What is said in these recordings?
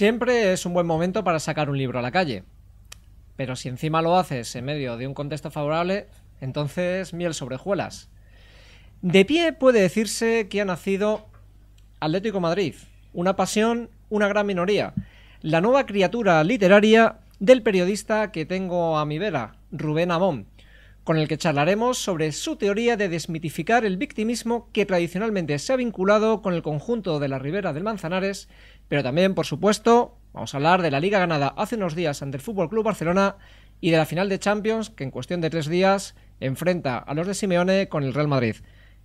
Siempre es un buen momento para sacar un libro a la calle. Pero si encima lo haces en medio de un contexto favorable, entonces miel sobre hojuelas. De pie puede decirse que ha nacido Atlético Madrid, una pasión, una gran minoría, la nueva criatura literaria del periodista que tengo a mi vera, Rubén Amón, con el que charlaremos sobre su teoría de desmitificar el victimismo que tradicionalmente se ha vinculado con el conjunto de la Ribera del Manzanares pero también, por supuesto, vamos a hablar de la liga ganada hace unos días ante el Fútbol Club Barcelona y de la final de Champions, que en cuestión de tres días enfrenta a los de Simeone con el Real Madrid.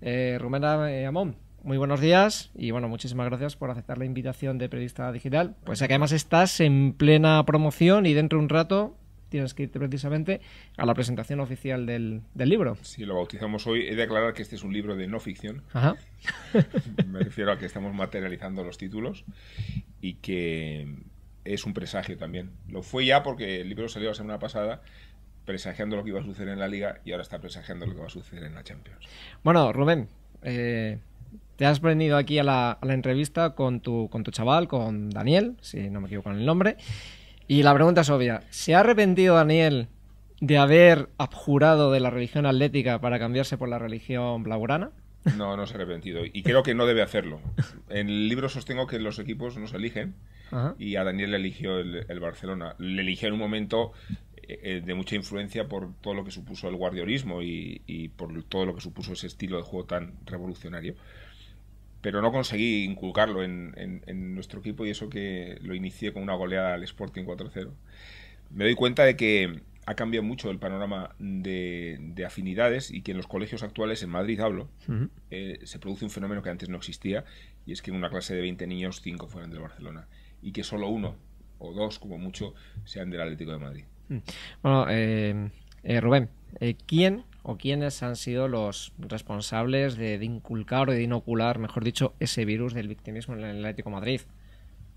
Eh, eh Amón, muy buenos días y bueno, muchísimas gracias por aceptar la invitación de Periodista Digital. Pues ya que además estás en plena promoción y dentro de un rato tienes que irte precisamente a la presentación oficial del, libro. Si lo bautizamos hoy, he de aclarar que este es un libro de no ficción. Me refiero a que estamos materializando los títulos y que es un presagio también. Lo fue ya porque el libro salió la semana pasada presagiando lo que iba a suceder en la liga y ahora está presagiando lo que va a suceder en la Champions. Bueno, Rubén, eh, te has venido aquí a la, entrevista con tu, con tu chaval, con Daniel, si no me equivoco en el nombre. Y la pregunta es obvia. ¿Se ha arrepentido Daniel de haber abjurado de la religión atlética para cambiarse por la religión blaugrana? No, no se ha arrepentido. Y creo que no debe hacerlo. En el libro sostengo que los equipos se eligen y a Daniel le eligió el, Barcelona. Le eligió en un momento eh, eh, de mucha influencia por todo lo que supuso el guardiorismo y, por todo lo que supuso ese estilo de juego tan revolucionario pero no conseguí inculcarlo en, nuestro equipo y eso que lo inicié con una goleada al Sporting 4-0. Me doy cuenta de que ha cambiado mucho el panorama de, afinidades y que en los colegios actuales, en Madrid hablo, eh, se produce un fenómeno que antes no existía y es que en una clase de 20 niños, 5 fueran del Barcelona y que solo uno o dos, como mucho, sean del Atlético de Madrid. Mm. Bueno, eh, eh, Rubén, ¿quién o quiénes han sido los responsables de, inculcar o de inocular, mejor dicho, ese virus del victimismo en el Atlético Madrid.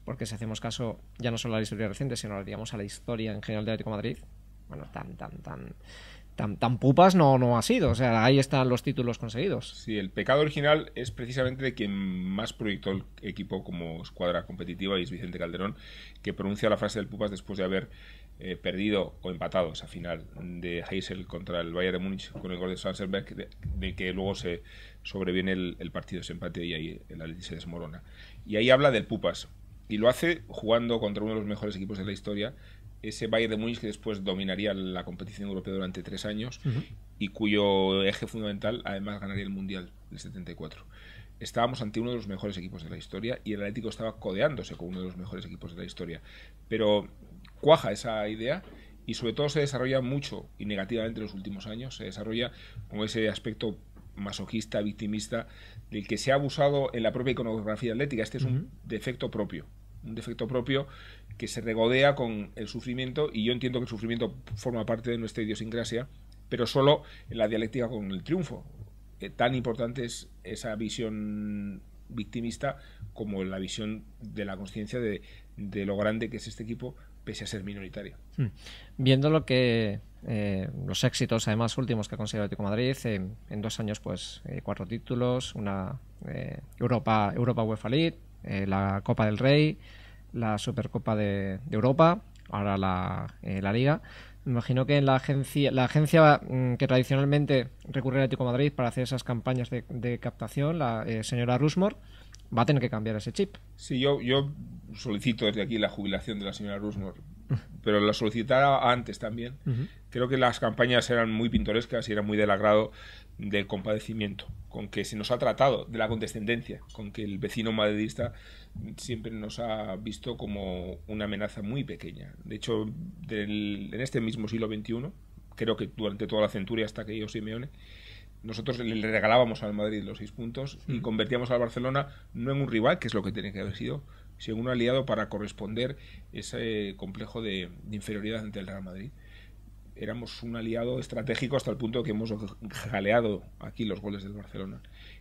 Porque si hacemos caso ya no solo a la historia reciente, sino digamos a la historia en general del Atlético Madrid, bueno, tan, tan, tan, tan, tan pupas no, no ha sido. O sea, ahí están los títulos conseguidos. Sí, el pecado original es precisamente de quien más proyectó el equipo como escuadra competitiva y es Vicente Calderón, que pronuncia la frase del pupas después de haber eh, perdido o empatado esa final de Heysel contra el Bayern de Múnich con el gol de Sanselberg, de, que luego se sobreviene el, partido de empate y ahí el Atlético se desmorona. Y ahí habla del Pupas. Y lo hace jugando contra uno de los mejores equipos de la historia, ese Bayern de Múnich que después dominaría la competición europea durante tres años y cuyo eje fundamental además ganaría el Mundial del 74 estábamos ante uno de los mejores equipos de la historia y el Atlético estaba codeándose con uno de los mejores equipos de la historia. Pero cuaja esa idea y sobre todo se desarrolla mucho y negativamente en los últimos años, se desarrolla con ese aspecto masoquista, victimista, del que se ha abusado en la propia iconografía atlética. Este es un defecto propio, un defecto propio que se regodea con el sufrimiento y yo entiendo que el sufrimiento forma parte de nuestra idiosincrasia, pero solo en la dialéctica con el triunfo. Eh, tan importante es esa visión victimista como la visión de la conciencia de lo grande que es este equipo pese a ser minoritario. Hmm. Viendo lo que eh, los éxitos además últimos que ha conseguido Atlético Madrid en dos años pues eh, cuatro títulos una eh, Europa Europa UEFA League la Copa del Rey la Supercopa de, Europa ahora la, Liga me imagino que la agencia la agencia mm, que tradicionalmente recurre a Atlético Madrid para hacer esas campañas de, captación la señora Rusmore va a tener que cambiar ese chip. Sí, yo, yo solicito desde aquí la jubilación de la señora Rusnor, pero la solicitaba antes también. Creo que las campañas eran muy pintorescas y eran muy del agrado del compadecimiento, con que se nos ha tratado, de la condescendencia, con que el vecino madridista siempre nos ha visto como una amenaza muy pequeña. De hecho, en este mismo siglo XXI, creo que durante toda la centuria hasta que yo Simeone, nosotros le regalábamos al Madrid los seis puntos y convertíamos al Barcelona no en un rival, que es lo que tiene que haber sido, sino en un aliado para corresponder ese complejo de, inferioridad ante el Real Madrid. Éramos un aliado estratégico hasta el punto que hemos jaleado aquí los goles del Barcelona.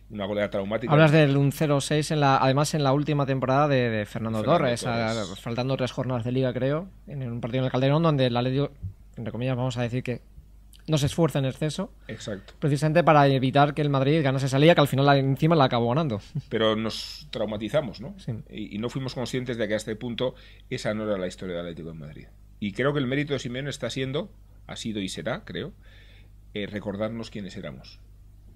Una goleada traumática. Hablas del 1-0-6, en la, además en la última temporada de, Fernando, Torres, faltando tres jornadas de liga, creo, en un partido en el Calderón, donde el ley, entre comillas, vamos a decir que no se esfuerza en exceso. Exacto. Precisamente para evitar que el Madrid ganase esa liga, que al final encima la acabó ganando. Pero nos traumatizamos, ¿no? Sí. Y, no fuimos conscientes de que a este punto esa no era la historia del Atlético en Madrid. Y creo que el mérito de Simeone está siendo, ha sido y será, creo, eh, recordarnos quiénes éramos.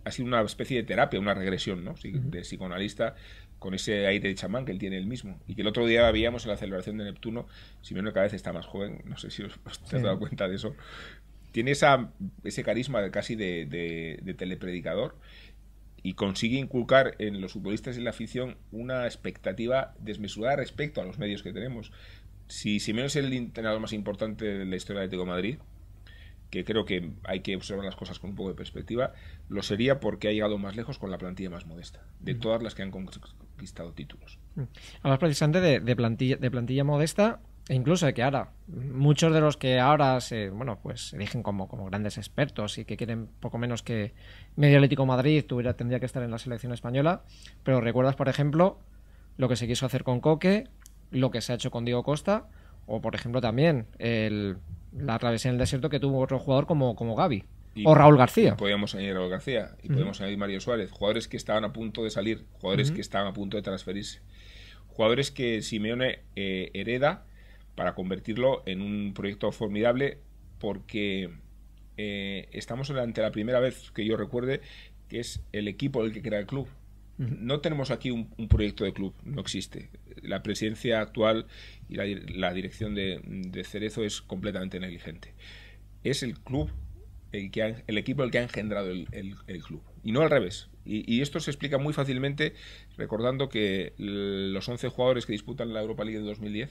Ha sido una especie de terapia, una regresión, ¿no? De psicoanalista con ese aire de chamán que él tiene el mismo. Y que el otro día veíamos en la celebración de Neptuno, Simeone cada vez está más joven, no sé si os, os dado cuenta de eso, tiene esa, ese carisma casi de, de, de, telepredicador y consigue inculcar en los futbolistas y en la afición una expectativa desmesurada respecto a los medios que tenemos. Si si es el entrenador más importante de la historia de Atlético Madrid, que creo que hay que observar las cosas con un poco de perspectiva, lo sería porque ha llegado más lejos con la plantilla más modesta, de mm. todas las que han conquistado títulos. Mm. Además, precisamente de, plantilla, de plantilla modesta, e incluso de que ahora, muchos de los que ahora se, bueno, pues eligen como, como grandes expertos y que quieren poco menos que Medio Madrid tuviera, tendría que estar en la selección española, pero recuerdas, por ejemplo, lo que se quiso hacer con Coque, lo que se ha hecho con Diego Costa, o por ejemplo también el, la travesía en el desierto que tuvo otro jugador como, como Gaby. o Raúl García. Podíamos añadir Raúl García y podemos añadir Mario Suárez, jugadores que estaban a punto de salir, jugadores que estaban a punto de transferirse, jugadores que Simeone eh, hereda para convertirlo en un proyecto formidable porque eh, estamos ante la primera vez que yo recuerde que es el equipo el que crea el club. No tenemos aquí un, proyecto de club, no existe. La presidencia actual y la, dirección de, Cerezo es completamente negligente. Es el club, el, que el equipo el que ha engendrado el, club, y no al revés. Y, y, esto se explica muy fácilmente recordando que los 11 jugadores que disputan la Europa League de 2010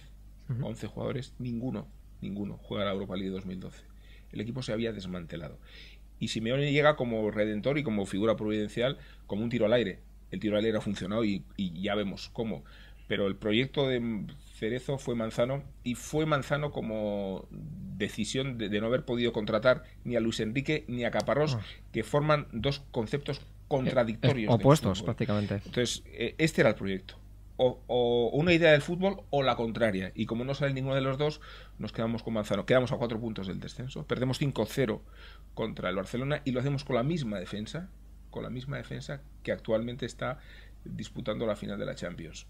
11 jugadores, ninguno, ninguno juega la Europa League 2012. El equipo se había desmantelado. Y Simeone llega como redentor y como figura providencial, como un tiro al aire. El tiro al aire ha funcionado y, ya vemos cómo. Pero el proyecto de Cerezo fue Manzano y fue Manzano como decisión de, no haber podido contratar ni a Luis Enrique ni a Caparrós, ah. que forman dos conceptos contradictorios. opuestos, prácticamente. Entonces, e, este era el proyecto o, una idea del fútbol o la contraria. Y como no sale ninguno de los dos, nos quedamos con Manzano. Quedamos a cuatro puntos del descenso. Perdemos 5-0 contra el Barcelona y lo hacemos con la misma defensa, con la misma defensa que actualmente está disputando la final de la Champions.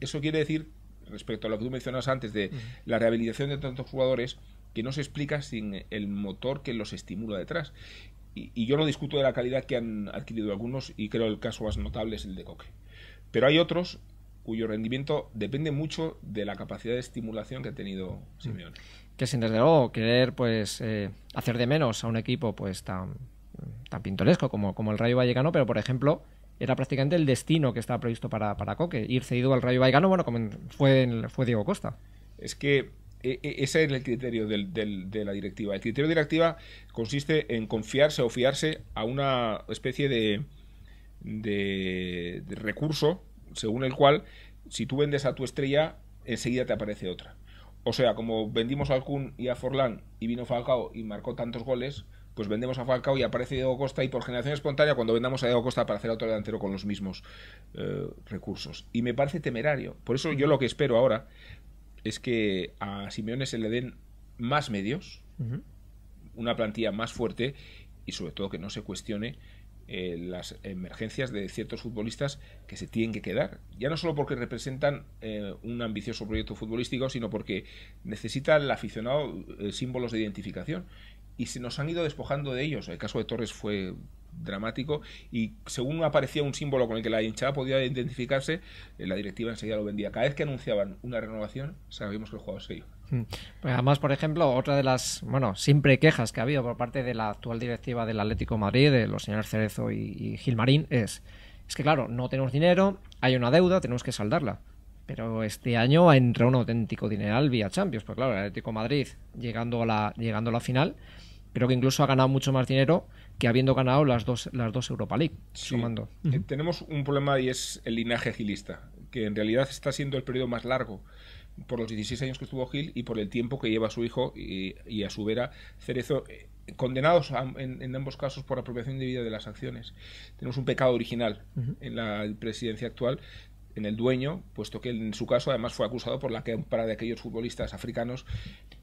Eso quiere decir, respecto a lo que tú mencionas antes de la rehabilitación de tantos jugadores, que no se explica sin el motor que los estimula detrás. Y, y, yo no discuto de la calidad que han adquirido algunos, y creo el caso más notable es el de Coque. Pero hay otros cuyo rendimiento depende mucho de la capacidad de estimulación que ha tenido Simeone. Mm. Que sin desde luego querer pues eh, hacer de menos a un equipo pues tan, tan pintoresco como, como el Rayo Vallecano, pero por ejemplo era prácticamente el destino que estaba previsto para, para Coque, ir cedido al Rayo Vallecano, bueno, como fue, fue Diego Costa. Es que e, e, ese es el criterio de la directiva. El criterio de directiva consiste en confiarse o fiarse a una especie de, de, de recurso según el cual, si tú vendes a tu estrella, enseguida te aparece otra. O sea, como vendimos a Alcún y a Forlán y vino Falcao y marcó tantos goles, pues vendemos a Falcao y aparece Diego Costa y por generación espontánea cuando vendamos a Diego Costa hacer otro delantero con los mismos eh, recursos. Y me parece temerario. Por eso yo lo que espero ahora es que a Simeone se le den más medios, una plantilla más fuerte y sobre todo que no se cuestione eh, las emergencias de ciertos futbolistas que se tienen que quedar. Ya no solo porque representan eh, un ambicioso proyecto futbolístico, sino porque necesita el aficionado eh, símbolos de identificación. Y se nos han ido despojando de ellos. El caso de Torres fue dramático y según aparecía un símbolo con el que la hinchada podía identificarse, la directiva enseguida lo vendía. Cada vez que anunciaban una renovación, sabíamos que el jugador se iba. Mm. Pues además, por ejemplo, otra de las bueno siempre quejas que ha habido por parte de la actual directiva del Atlético Madrid, de los señores Cerezo y, Gil Gilmarín, es, es que claro, no tenemos dinero, hay una deuda, tenemos que saldarla. Pero este año ha entrado un auténtico dineral vía Champions, pues claro, el Atlético Madrid llegando a la, llegando la final, creo que incluso ha ganado mucho más dinero que habiendo ganado las dos, las dos Europa League. Sumando. Eh, tenemos un problema y es el linaje gilista, que en realidad está siendo el periodo más largo por los 16 años que estuvo Gil y por el tiempo que lleva su hijo y, a su vera Cerezo, eh, condenados en, ambos casos por apropiación indebida de las acciones. Tenemos un pecado original en la presidencia actual en el dueño, puesto que en su caso además fue acusado por la compra de aquellos futbolistas africanos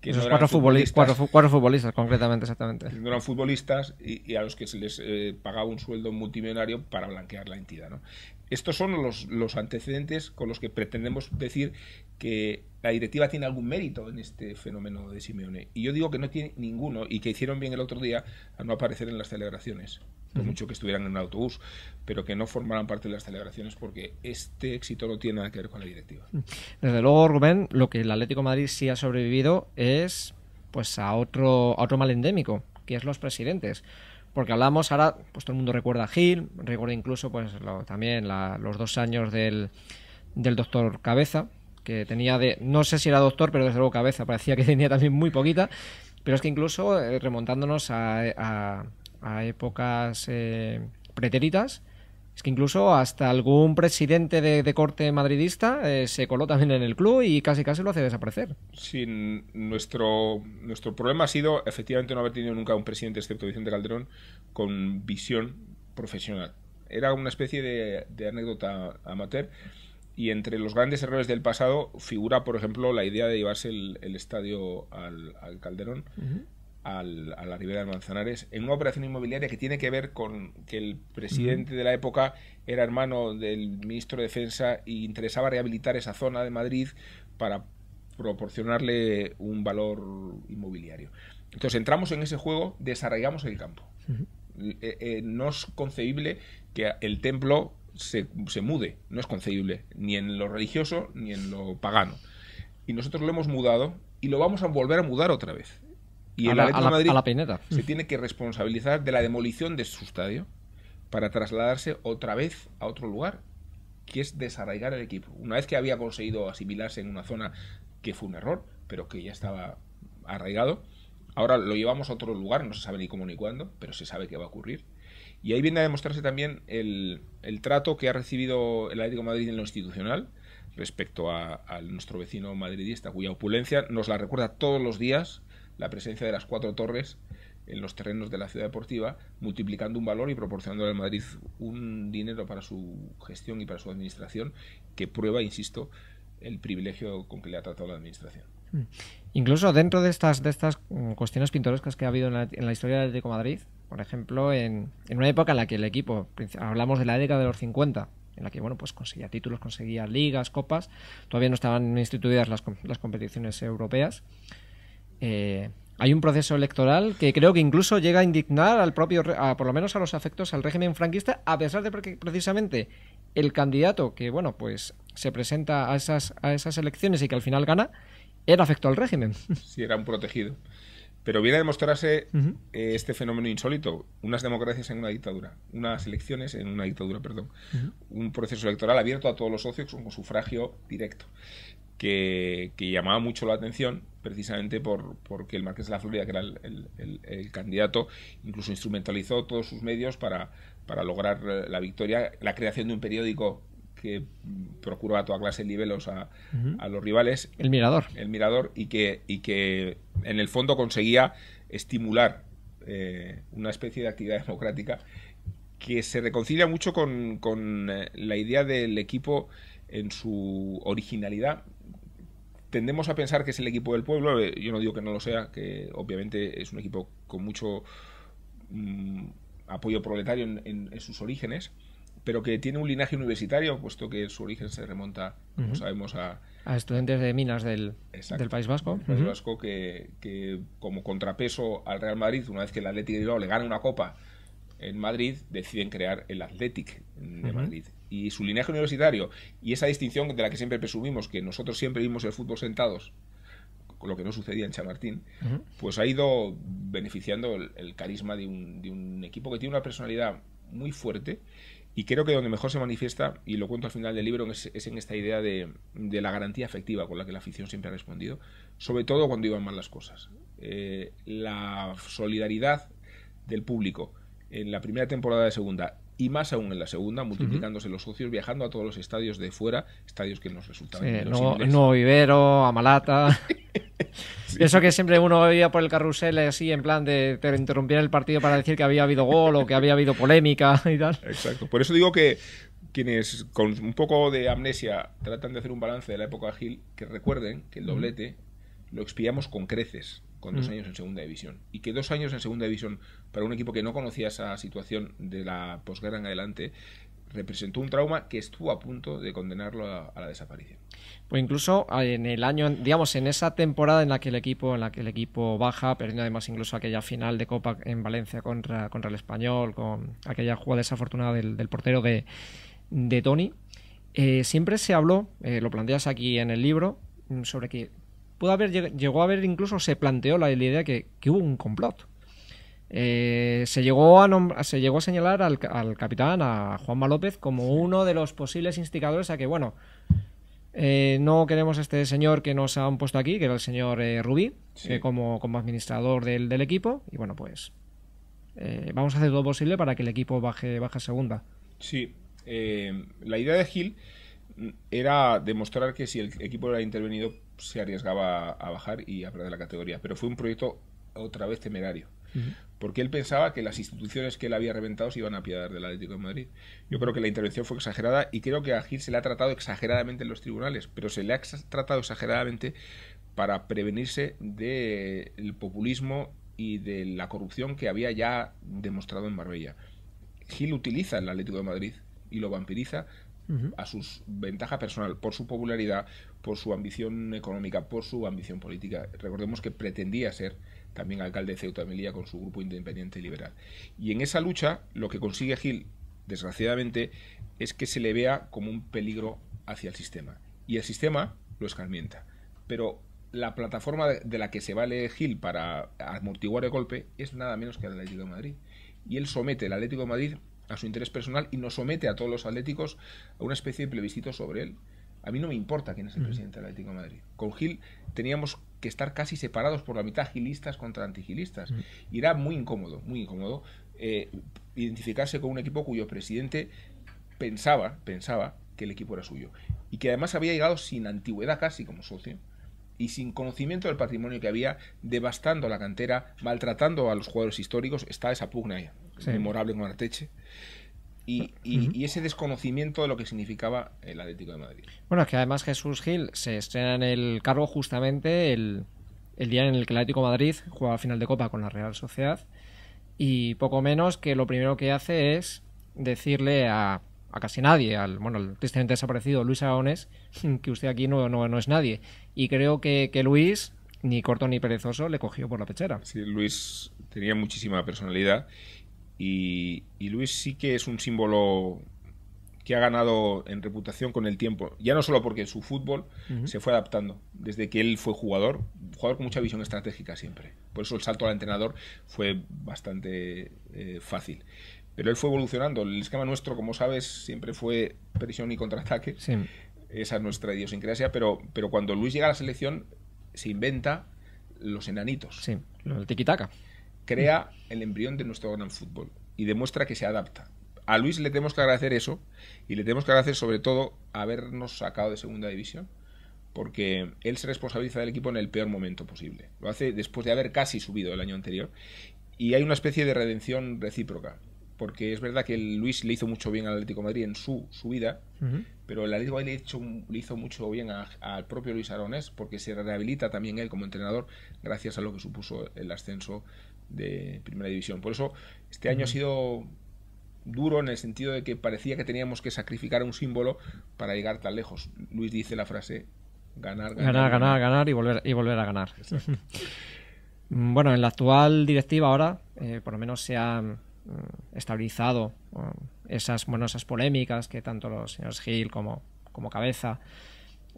que Esos cuatro futbolistas, futbolistas concretamente, exactamente. eran futbolistas y, a los que se les eh, pagaba un sueldo multimillonario para blanquear la entidad. ¿no? Estos son los, antecedentes con los que pretendemos decir que la directiva tiene algún mérito en este fenómeno de Simeone. Y yo digo que no tiene ninguno y que hicieron bien el otro día a no aparecer en las celebraciones, por mucho que estuvieran en un autobús, pero que no formaran parte de las celebraciones porque este éxito no tiene nada que ver con la directiva. Desde luego, Rubén, lo que el Atlético Madrid sí ha sobrevivido es pues a otro, a otro mal endémico, que es los presidentes porque hablamos ahora, pues todo el mundo recuerda a Gil, recuerda incluso pues también los dos años del, del doctor Cabeza, que tenía de, no sé si era doctor, pero desde luego Cabeza, parecía que tenía también muy poquita, pero es que incluso eh, remontándonos a, a, épocas eh, pretéritas, que incluso hasta algún presidente de, corte madridista eh, se coló también en el club y casi casi lo hace desaparecer. Sí, nuestro, nuestro problema ha sido efectivamente no haber tenido nunca un presidente, excepto Vicente Calderón, con visión profesional. Era una especie de, anécdota amateur y entre los grandes errores del pasado figura, por ejemplo, la idea de llevarse el, estadio al, Calderón a la Ribera de Manzanares en una operación inmobiliaria que tiene que ver con que el presidente de la época era hermano del ministro de Defensa y interesaba rehabilitar esa zona de Madrid para proporcionarle un valor inmobiliario. Entonces entramos en ese juego, desarraigamos el campo. Eh, eh, no es concebible que el templo se, se, mude, no es concebible, ni en lo religioso ni en lo pagano. Y nosotros lo hemos mudado y lo vamos a volver a mudar otra vez. Y el Atlético Madrid se tiene que responsabilizar de la demolición de su estadio para trasladarse otra vez a otro lugar, que es desarraigar el equipo. Una vez que había conseguido asimilarse en una zona que fue un error, pero que ya estaba arraigado, ahora lo llevamos a otro lugar, no se sabe ni cómo ni cuándo, pero se sabe que va a ocurrir. Y ahí viene a demostrarse también el, trato que ha recibido el Atlético de Madrid en lo institucional respecto a nuestro vecino madridista, cuya opulencia nos la recuerda todos los días la presencia de las cuatro torres en los terrenos de la ciudad deportiva, multiplicando un valor y proporcionando al Madrid un dinero para su gestión y para su administración que prueba, insisto, el privilegio con que le ha tratado la administración. Mm. Incluso dentro de estas, de estas mm, cuestiones pintorescas que ha habido en la, historia del Atlético Madrid, por ejemplo, en, una época en la que el equipo, hablamos de la década de los 50, en la que bueno, pues conseguía títulos, conseguía ligas, copas, todavía no estaban instituidas las, las competiciones europeas, eh, hay un proceso electoral que creo que incluso llega a indignar al propio, por lo menos a los afectos al régimen franquista, a pesar de que precisamente el candidato que, bueno, pues se presenta a esas, a esas elecciones y que al final gana, era afecto al régimen. Sí, era un protegido. Pero viene a demostrarse eh, este fenómeno insólito, unas democracias en una dictadura, unas elecciones en una dictadura, perdón, un proceso electoral abierto a todos los socios con sufragio directo que, llamaba mucho la atención precisamente por, porque el Marqués de la Florida, que era el, candidato, incluso instrumentalizó todos sus medios para, lograr eh, la victoria, la creación de un periódico que procuraba a toda clase de niveles a, los rivales. El Mirador. El Mirador, y que, y que en el fondo conseguía estimular eh, una especie de actividad democrática que se reconcilia mucho con, con eh, la idea del equipo en su originalidad tendemos a pensar que es el equipo del pueblo, eh, yo no digo que no lo sea, que obviamente es un equipo con mucho mm, apoyo proletario en, sus orígenes, pero que tiene un linaje universitario, puesto que su origen se remonta, como sabemos, a... estudiantes de minas del, País Vasco. País Vasco que, como contrapeso al Real Madrid, una vez que el Atlético de le gana una copa en Madrid deciden crear el Athletic de Madrid. Y su linaje universitario y esa distinción de la que siempre presumimos, que nosotros siempre vimos el fútbol sentados, con lo que no sucedía en Chamartín, pues ha ido beneficiando el, carisma de un, equipo que tiene una personalidad muy fuerte. Y creo que donde mejor se manifiesta, y lo cuento al final del libro, es, en esta idea de, la garantía efectiva con la que la afición siempre ha respondido, sobre todo cuando iban mal las cosas. Eh, la solidaridad del público, en la primera temporada de segunda y más aún en la segunda, multiplicándose los socios, viajando a todos los estadios de fuera, estadios que nos resultaban no, Nuevo Vivero, Amalata. Eso que siempre uno veía por el carrusel así, en plan de interrumpir el partido para decir que había habido gol o que había habido polémica y tal. Exacto. Por eso digo que quienes con un poco de amnesia tratan de hacer un balance de la época Gil, que recuerden que el doblete lo expiamos con creces con dos años en segunda división. Y que dos años en segunda división para un equipo que no conocía esa situación de la posguerra en adelante, representó un trauma que estuvo a punto de condenarlo a, la desaparición. Pues incluso eh, en el año, digamos, en esa temporada en la que el equipo, en la que el equipo baja, perdiendo además incluso aquella final de Copa en Valencia contra, contra el Español, con aquella jugada desafortunada del, portero de, Tony, eh, siempre se habló, eh, lo planteas aquí en el libro, mm, sobre que pudo haber, llegó a haber incluso, se planteó la, idea que hubo un complot eh, se, llegó a se llegó a señalar al, capitán, a Juanma López, como uno de los posibles instigadores a que, bueno, eh, no queremos a este señor que nos han puesto aquí, que era el señor eh, Rubí, como, como, administrador del, equipo, y bueno, pues vamos a hacer todo posible para que el equipo baje, baje segunda. Sí, la idea de Gil era demostrar que si el equipo era intervenido se arriesgaba a bajar y a perder la categoría, pero fue un proyecto otra vez temerario porque él pensaba que las instituciones que él había reventado se iban a apiadar del Atlético de Madrid. Yo creo que la intervención fue exagerada y creo que a Gil se le ha tratado exageradamente en los tribunales, pero se le ha tratado exageradamente para prevenirse del populismo y de la corrupción que había ya demostrado en Marbella. Gil utiliza el Atlético de Madrid y lo vampiriza a su ventaja personal, por su popularidad, por su ambición económica, por su ambición política. Recordemos que pretendía ser también alcalde de Ceuta Melilla con su grupo independiente liberal. Y en esa lucha lo que consigue Gil, desgraciadamente, es que se le vea como un peligro hacia el sistema. Y el sistema lo escarmienta. Pero la plataforma de la que se vale Gil para amortiguar el golpe es nada menos que el Atlético de Madrid. Y él somete al Atlético de Madrid a su interés personal y nos somete a todos los atléticos a una especie de plebiscito sobre él. A mí no me importa quién es el mm. presidente del Atlético de Madrid. Con Gil teníamos que estar casi separados por la mitad gilistas contra antigilistas. Y mm. era muy incómodo, muy incómodo eh, identificarse con un equipo cuyo presidente pensaba, pensaba que el equipo era suyo. Y que además había llegado sin antigüedad casi como socio y sin conocimiento del patrimonio que había, devastando la cantera, maltratando a los jugadores históricos. Está esa pugna ahí, memorable con Arteche y, ese desconocimiento de lo que significaba el Atlético de Madrid. Bueno, es que además Jesús Gil se estrena en el cargo justamente el, día en el que el Atlético de Madrid jugaba final de Copa con la Real Sociedad y poco menos que lo primero que hace es decirle a, a casi nadie, al, bueno, tristemente desaparecido Luis Aones, que usted aquí no, no, no es nadie. Y creo que, que Luis, ni corto ni perezoso, le cogió por la pechera. Sí, Luis tenía muchísima personalidad y, Luis sí que es un símbolo que ha ganado en reputación con el tiempo. Ya no solo porque su fútbol se fue adaptando desde que él fue jugador, jugador con mucha visión estratégica siempre. Por eso el salto al entrenador fue bastante eh, fácil. Pero él fue evolucionando. El esquema nuestro, como sabes, siempre fue presión y contraataque. Esa es nuestra idiosincrasia. Pero, pero cuando Luis llega a la selección, se inventa los enanitos. Sí, el tiki crea el embrión de nuestro gran fútbol y demuestra que se adapta. A Luis le tenemos que agradecer eso y le tenemos que agradecer sobre todo habernos sacado de segunda división porque él se responsabiliza del equipo en el peor momento posible. Lo hace después de haber casi subido el año anterior y hay una especie de redención recíproca porque es verdad que Luis le hizo mucho bien al Atlético Madrid en su subida, pero el Atlético Madrid le, le hizo mucho bien al propio Luis Arones, porque se rehabilita también él como entrenador gracias a lo que supuso el ascenso de primera división. Por eso este año ha sido duro en el sentido de que parecía que teníamos que sacrificar un símbolo para llegar tan lejos. Luis dice la frase ganar, ganar, ganar, ganar, y volver y volver a ganar. Mm, bueno, en la actual directiva ahora, eh, por lo menos se han mm, estabilizado mm, esas bueno polémicas que tanto los señores Gil como como cabeza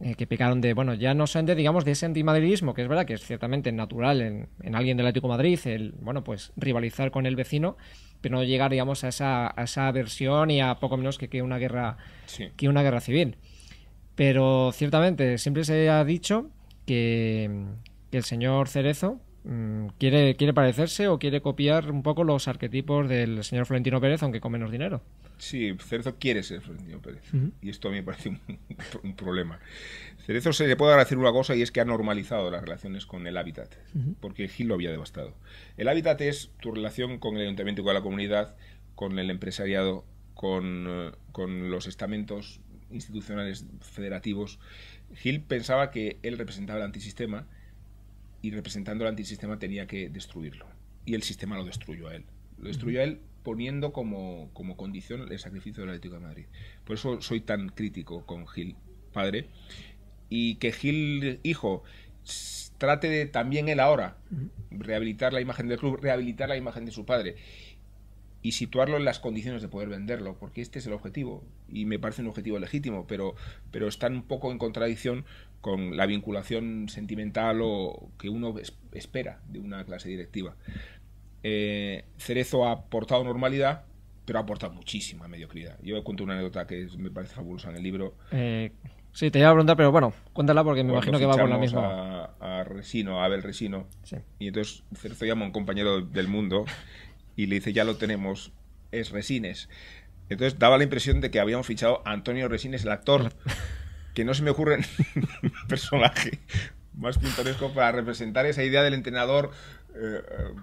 eh, que pecaron de, bueno, ya no de digamos, de ese antimadridismo, que es verdad que es ciertamente natural en, alguien del Atlético Madrid, el, bueno, pues rivalizar con el vecino, pero no llegar, digamos, a esa, a esa aversión y a poco menos que, que una guerra, que una guerra civil. Pero ciertamente, siempre se ha dicho que, el señor Cerezo mm, quiere, quiere parecerse o quiere copiar un poco los arquetipos del señor Florentino Pérez, aunque con menos dinero. Sí, Cerezo quiere ser Florentino Pérez. Y esto a mí me parece un, problema. Cerezo se le puede agradecer una cosa y es que ha normalizado las relaciones con el hábitat, porque Gil lo había devastado. El hábitat es tu relación con el ayuntamiento, y con la comunidad, con el empresariado, con, eh, con los estamentos institucionales federativos. Gil pensaba que él representaba el antisistema y representando el antisistema tenía que destruirlo. Y el sistema lo destruyó a él. Lo destruyó a él poniendo como, como condición el sacrificio del Atlético de Madrid. Por eso soy tan crítico con Gil, padre. Y que Gil, hijo, trate de también él ahora rehabilitar la imagen del club, rehabilitar la imagen de su padre y situarlo en las condiciones de poder venderlo, porque este es el objetivo y me parece un objetivo legítimo, pero, pero está un poco en contradicción con la vinculación sentimental o que uno espera de una clase directiva. Cerezo eh, ha aportado normalidad, pero ha aportado muchísima mediocridad. Yo cuento una anécdota que me parece fabulosa en el libro. Eh, sí, te iba a preguntar, pero bueno, cuéntala porque me imagino que va por la misma. A, a Resino, a Abel Resino. Y entonces Cerezo llama a un compañero del mundo y le dice, ya lo tenemos, es Resines. Entonces daba la impresión de que habíamos fichado a Antonio Resines, el actor, que no se me ocurre un personaje más pintoresco para representar esa idea del entrenador eh, eh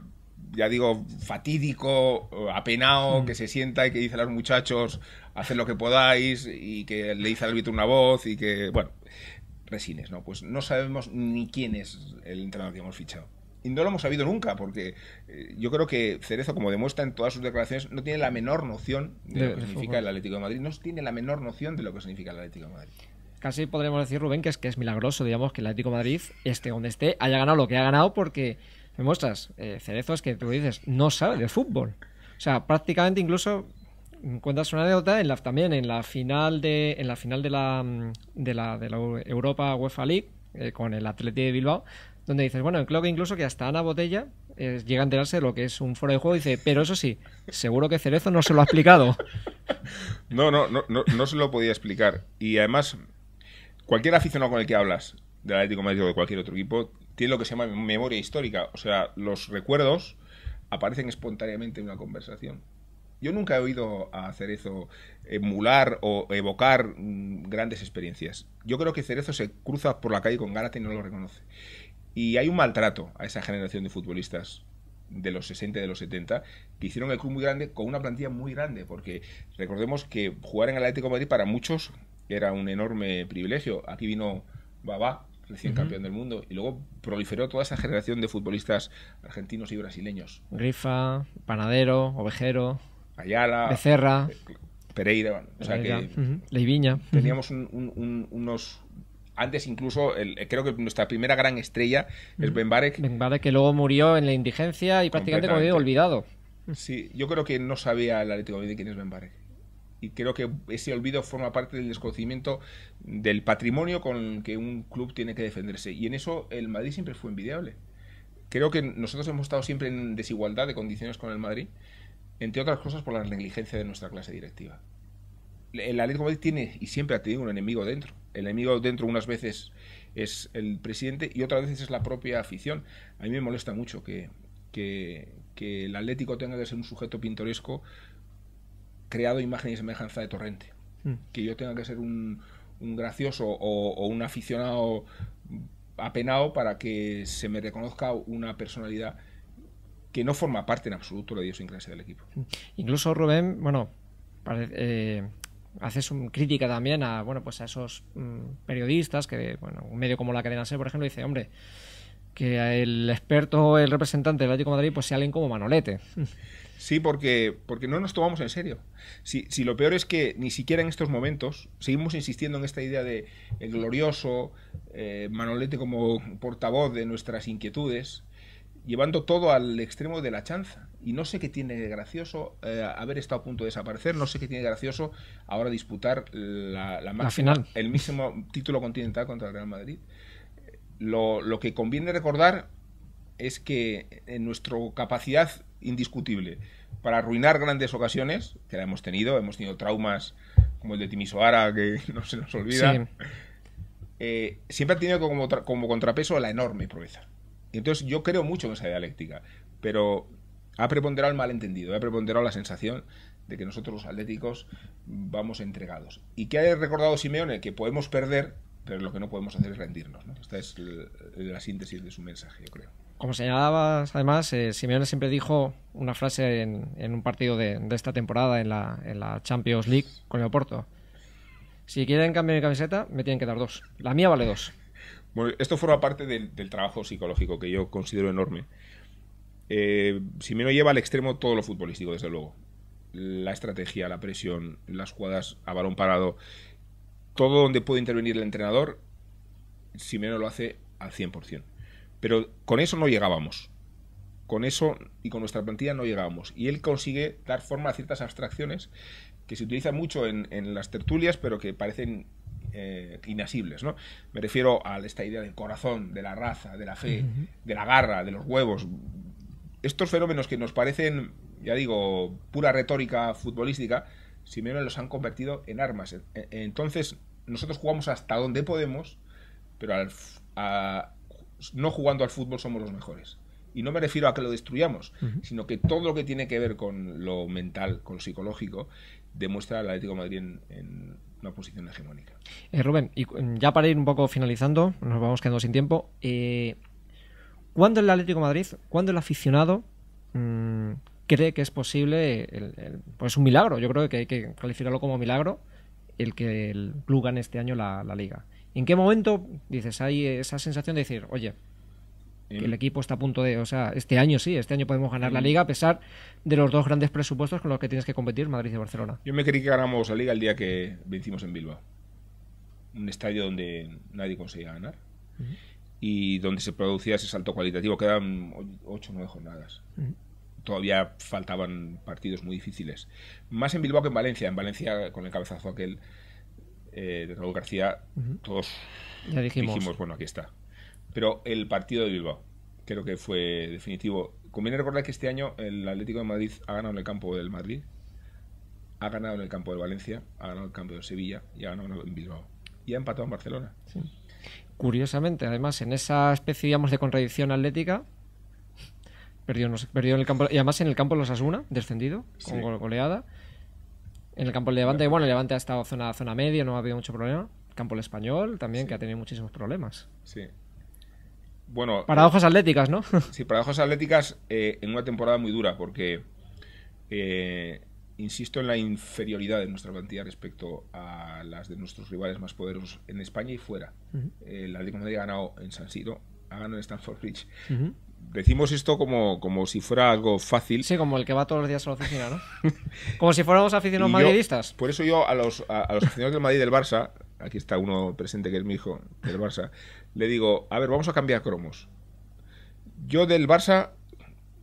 ya digo, fatídico, apenado, mm. que se sienta y que dice a los muchachos, haced lo que podáis, y que le dice al árbitro una voz, y que, bueno, resines, ¿no? Pues no sabemos ni quién es el entrenador que hemos fichado. Y no lo hemos sabido nunca, porque eh, yo creo que Cerezo, como demuestra en todas sus declaraciones, no tiene la menor noción de, lo que significa el Atlético de Madrid, no tiene la menor noción de lo que significa el Atlético de Madrid casi podremos decir, Rubén, que es que es milagroso, digamos, que el Atlético de Madrid esté donde esté, haya ganado lo que ha ganado, porque me muestras eh, cerezos que tú dices, no sabe de fútbol. O sea, prácticamente incluso mm, cuentas una anécdota en la, también en la final de en la final de la, mm, de la, Europa UEFA League eh, con el Atleti de Bilbao donde dices bueno creo que incluso que hasta Ana Botella eh, llega a enterarse de lo que es un foro de juego y dice pero eso sí seguro que Cerezo no se lo ha explicado no, no no no se lo podía explicar y además cualquier aficionado con el que hablas del Atlético Médico Madrid o de cualquier otro equipo tiene lo que se llama memoria histórica. O sea, los recuerdos aparecen espontáneamente en una conversación. Yo nunca he oído a Cerezo emular o evocar mm, grandes experiencias. Yo creo que Cerezo se cruza por la calle con Gárate y no lo reconoce. Y hay un maltrato a esa generación de futbolistas de los 60 y de los 70, que hicieron el club muy grande con una plantilla muy grande, porque recordemos que jugar en el Atlético Madrid para muchos era un enorme privilegio. Aquí vino Babá, recién campeón del mundo, y luego proliferó toda esa generación de futbolistas argentinos y brasileños. Grifa, Panadero, Ovejero, Ayala, Becerra, Pereira, Leiviña. Teníamos unos, antes incluso, el, eh, creo que nuestra primera gran estrella es Ben Barek. Ben Barek que luego murió en la indigencia y prácticamente como olvidado. Sí, yo creo que no sabía el Atlético de quién es Ben Barek y creo que ese olvido forma parte del desconocimiento del patrimonio con que un club tiene que defenderse. Y en eso el Madrid siempre fue envidiable. Creo que nosotros hemos estado siempre en desigualdad de condiciones con el Madrid, entre otras cosas por la negligencia de nuestra clase directiva. El Atlético Madrid tiene y siempre ha tenido un enemigo dentro. El enemigo dentro unas veces es el presidente y otras veces es la propia afición. A mí me molesta mucho que, que el Atlético tenga que ser un sujeto pintoresco creado imagen y semejanza de Torrente. Mm. Que yo tenga que ser un, gracioso o, un aficionado apenado para que se me reconozca una personalidad que no forma parte en absoluto de la idiosincrasia del equipo. Mm. Incluso Rubén, bueno, eh, haces un, crítica también a bueno pues a esos mm, periodistas que bueno un medio como la cadena ser por ejemplo dice hombre que el experto o el representante del Atlético de Madrid pues sea alguien como Manolete. Sí, porque, porque no nos tomamos en serio. Si, si, lo peor es que ni siquiera en estos momentos seguimos insistiendo en esta idea de el eh, glorioso eh, Manolete como portavoz de nuestras inquietudes, llevando todo al extremo de la chanza. Y no sé qué tiene gracioso eh, haber estado a punto de desaparecer, no sé qué tiene gracioso ahora disputar la, final. el mismo título continental contra el Real Madrid lo, que conviene recordar es que en nuestra capacidad indiscutible para arruinar grandes ocasiones, que la hemos tenido, hemos tenido traumas como el de Timisoara, que no se nos olvida, eh, siempre ha tenido como, como contrapeso la enorme proeza. Entonces yo creo mucho en esa dialéctica, pero ha preponderado el malentendido, ha preponderado la sensación de que nosotros los atléticos vamos entregados. ¿Y qué ha recordado Simeone? Que podemos perder pero lo que no podemos hacer es rendirnos. Esta es la síntesis de su mensaje, yo creo. Como señalabas, además, eh, Simeone siempre dijo una frase en, un partido de, esta temporada en la, Champions League con el Porto. Si quieren cambiar mi camiseta, me tienen que dar dos. La mía vale dos. Bueno, esto forma parte del, trabajo psicológico que yo considero enorme. Eh, Simeone lleva al extremo todo lo futbolístico, desde luego. La estrategia, la presión, las jugadas a balón parado, todo donde puede intervenir el entrenador, menos lo hace al 100%. Pero con eso no llegábamos. Con eso y con nuestra plantilla no llegábamos. Y él consigue dar forma a ciertas abstracciones que se utilizan mucho en, las tertulias, pero que parecen eh, inasibles, ¿no? Me refiero a esta idea del corazón, de la raza, de la fe, de la garra, de los huevos. Estos fenómenos que nos parecen, ya digo, pura retórica futbolística, Simeone los han convertido en armas. Entonces, nosotros jugamos hasta donde podemos, pero no jugando al fútbol somos los mejores. Y no me refiero a que lo destruyamos, sino que todo lo que tiene que ver con lo mental, con lo psicológico, demuestra al Atlético Madrid en, una posición hegemónica. Eh, Rubén, y ya para ir un poco finalizando, nos vamos quedando sin tiempo. Eh, ¿Cuándo el Atlético Madrid, cuándo el aficionado mm, cree que es posible, el, pues un milagro? Yo creo que hay que calificarlo como milagro el que el club gane este año la, liga. ¿En qué momento dices, hay esa sensación de decir, oye, el equipo está a punto de, o sea, este año sí, este año podemos ganar la liga a pesar de los dos grandes presupuestos con los que tienes que competir, Madrid y Barcelona. Yo me creí que ganamos la liga el día que vencimos en Bilbao, un estadio donde nadie conseguía ganar y donde se producía ese salto cualitativo, quedan ocho o nueve jornadas todavía faltaban partidos muy difíciles. Más en Bilbao que en Valencia. En Valencia, con el cabezazo aquel eh, de Raúl García, todos dijimos. bueno, aquí está. Pero el partido de Bilbao creo que fue definitivo. Conviene recordar que este año el Atlético de Madrid ha ganado en el campo del Madrid, ha ganado en el campo de Valencia, ha ganado en el campo de Sevilla y ha ganado en Bilbao. Y ha empatado en Barcelona. Curiosamente, además, en esa especie digamos, de contradicción atlética, Perdió, en el campo. Y además en el campo los Asuna, descendido, con goleada. En el campo el Levante, bueno, el Levante ha estado zona, zona media, no ha habido mucho problema. campo el Español también, que ha tenido muchísimos problemas. Sí. Bueno. Paradojas atléticas, ¿no? sí, paradojas atléticas eh, en una temporada muy dura, porque. Eh, insisto en la inferioridad de nuestra plantilla respecto a las de nuestros rivales más poderosos en España y fuera. La eh, El Atlético de ha ganado en San Siro, ha ganado en Stanford Bridge decimos esto como, como si fuera algo fácil. Sí, como el que va todos los días a la oficina, ¿no? como si fuéramos aficionados madridistas. por eso yo a los, a, los aficionados del Madrid del Barça, aquí está uno presente que es mi hijo del Barça, le digo, a ver, vamos a cambiar cromos. Yo del Barça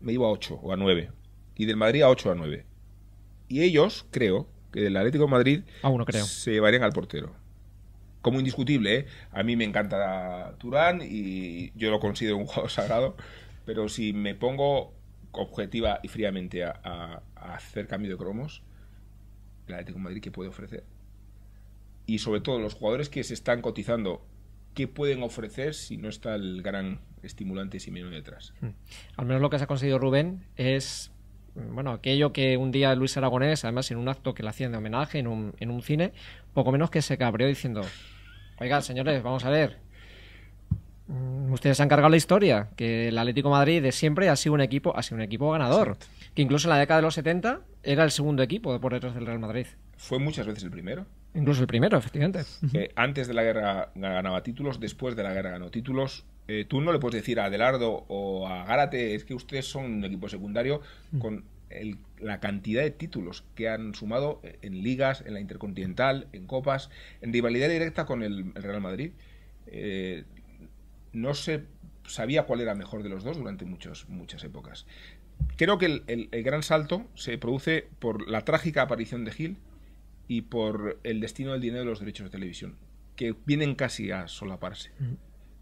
me iba a 8 o a 9 y del Madrid a 8 o a 9. Y ellos, creo, que del Atlético de Madrid a uno, creo. se llevarían al portero como indiscutible. ¿eh? A mí me encanta Turán y yo lo considero un jugador sagrado. Pero si me pongo objetiva y fríamente a, hacer cambio de cromos, la Atlético Madrid, ¿qué puede ofrecer? Y sobre todo, los jugadores que se están cotizando, ¿qué pueden ofrecer si no está el gran estimulante Simeone detrás? Hmm. Al menos lo que se ha conseguido Rubén es bueno, aquello que un día Luis Aragonés, además en un acto que le hacían de homenaje en un, en un cine, poco menos que se cabreó diciendo, «Oigan, señores, vamos a ver, ustedes han cargado la historia, que el Atlético Madrid de siempre ha sido un equipo, ha sido un equipo ganador, que incluso en la década de los 70 era el segundo equipo por detrás del Real Madrid. Fue muchas veces el primero. Incluso el primero, efectivamente. Eh, antes de la guerra ganaba títulos, después de la guerra ganó títulos. Eh, tú no le puedes decir a Adelardo o a Gárate, es que ustedes son un equipo secundario mm. con la cantidad de títulos que han sumado en ligas, en la Intercontinental, en copas, en rivalidad directa con el, Real Madrid. Eh, no se sabía cuál era mejor de los dos durante muchos, muchas épocas. Creo que el, gran salto se produce por la trágica aparición de Gil y por el destino del dinero de los derechos de televisión, que vienen casi a solaparse.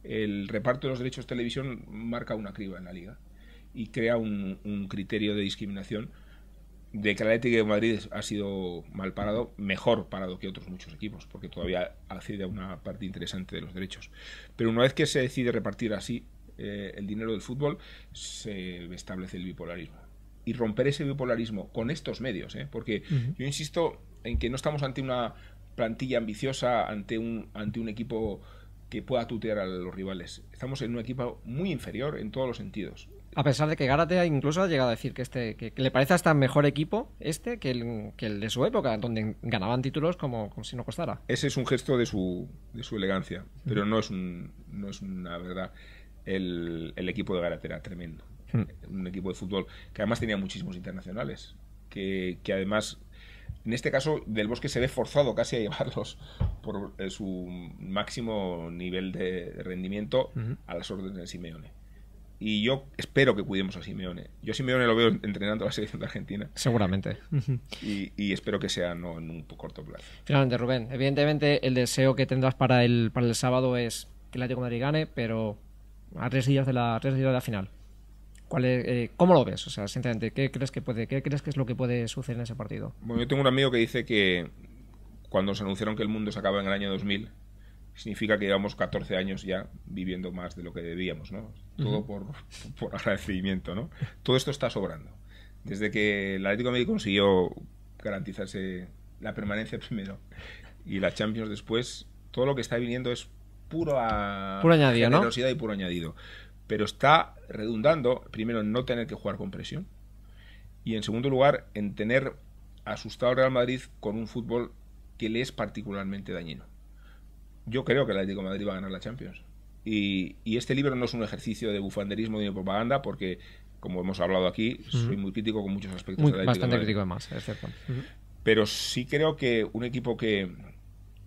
El reparto de los derechos de televisión marca una criba en la liga y crea un criterio de discriminación de que el de Madrid ha sido mal parado, mejor parado que otros muchos equipos, porque todavía accede a una parte interesante de los derechos. Pero una vez que se decide repartir así eh, el dinero del fútbol, se establece el bipolarismo. Y romper ese bipolarismo con estos medios, ¿eh? porque yo insisto en que no estamos ante una plantilla ambiciosa, ante un, ante un equipo que pueda tutear a los rivales. Estamos en un equipo muy inferior en todos los sentidos. A pesar de que Garatea incluso ha llegado a decir que este que, le parece hasta mejor equipo este que el, de su época, donde ganaban títulos como, si no costara. Ese es un gesto de su, elegancia, pero no es, es una verdad. El, equipo de Gárate era tremendo. Hmm. Un equipo de fútbol que además tenía muchísimos internacionales. Que, además, en este caso, Del Bosque se ve forzado casi a llevarlos por eh, su máximo nivel de rendimiento a las órdenes de Simeone y yo espero que cuidemos a Simeone. Yo a Simeone lo veo entrenando a la selección de Argentina. Seguramente. Y, y espero que sea no en un corto plazo. Finalmente, Rubén, evidentemente el deseo que tendrás para el, para el sábado es que el Atlético de Madrid gane, pero a tres días de la, de la final. Eh, ¿Cómo lo ves? O sea, sinceramente, ¿qué crees que puede, qué crees que es lo que puede suceder en ese partido? Bueno, yo tengo un amigo que dice que cuando se anunciaron que el mundo se acaba en el año 2000, significa que llevamos 14 años ya viviendo más de lo que debíamos, ¿no? Todo por, agradecimiento, ¿no? Todo esto está sobrando. Desde que el Atlético de Madrid consiguió garantizarse la permanencia primero y la Champions después, todo lo que está viniendo es puro añadido, ¿no? y puro añadido. Pero está redundando, primero, en no tener que jugar con presión y, en segundo lugar, en tener asustado al Real Madrid con un fútbol que le es particularmente dañino yo creo que el Atlético de Madrid va a ganar la Champions. Y, este libro no es un ejercicio de bufanderismo ni de propaganda, porque, como hemos hablado aquí, soy muy crítico con muchos aspectos. del bastante de crítico Pero sí creo que un equipo que,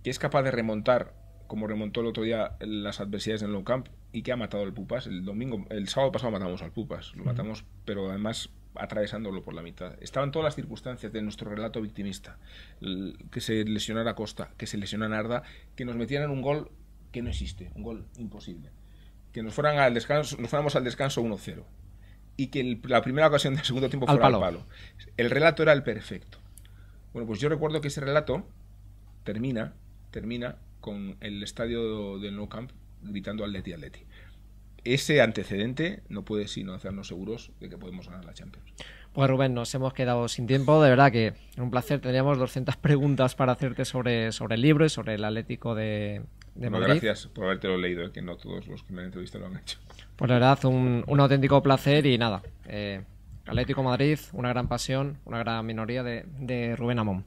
es capaz de remontar, como remontó el otro día las adversidades en low camp, y que ha matado al Pupas, el domingo, el sábado pasado matamos al Pupas, lo matamos, pero además atravesándolo por la mitad. Estaban todas las circunstancias de nuestro relato victimista. Que se lesionara Costa, que se lesionara Arda, que nos metieran un gol que no existe, un gol imposible. Que nos fueran al descanso, nos fuéramos al descanso 1-0. Y que la primera ocasión del segundo tiempo fuera al palo. El relato era el perfecto. Bueno, pues yo recuerdo que ese relato termina, termina con el estadio de Nou Camp gritando Atleti, Leti ese antecedente no puede sino hacernos seguros de que podemos ganar la Champions. Pues Rubén, nos hemos quedado sin tiempo. De verdad que un placer. Teníamos 200 preguntas para hacerte sobre, sobre el libro y sobre el Atlético de, de bueno, Gracias por haberte lo leído, eh, que no todos los que me han entrevistado lo han hecho. Pues la verdad, un, auténtico placer y nada. Eh, Atlético Madrid, una gran pasión, una gran minoría de, de Rubén Amón.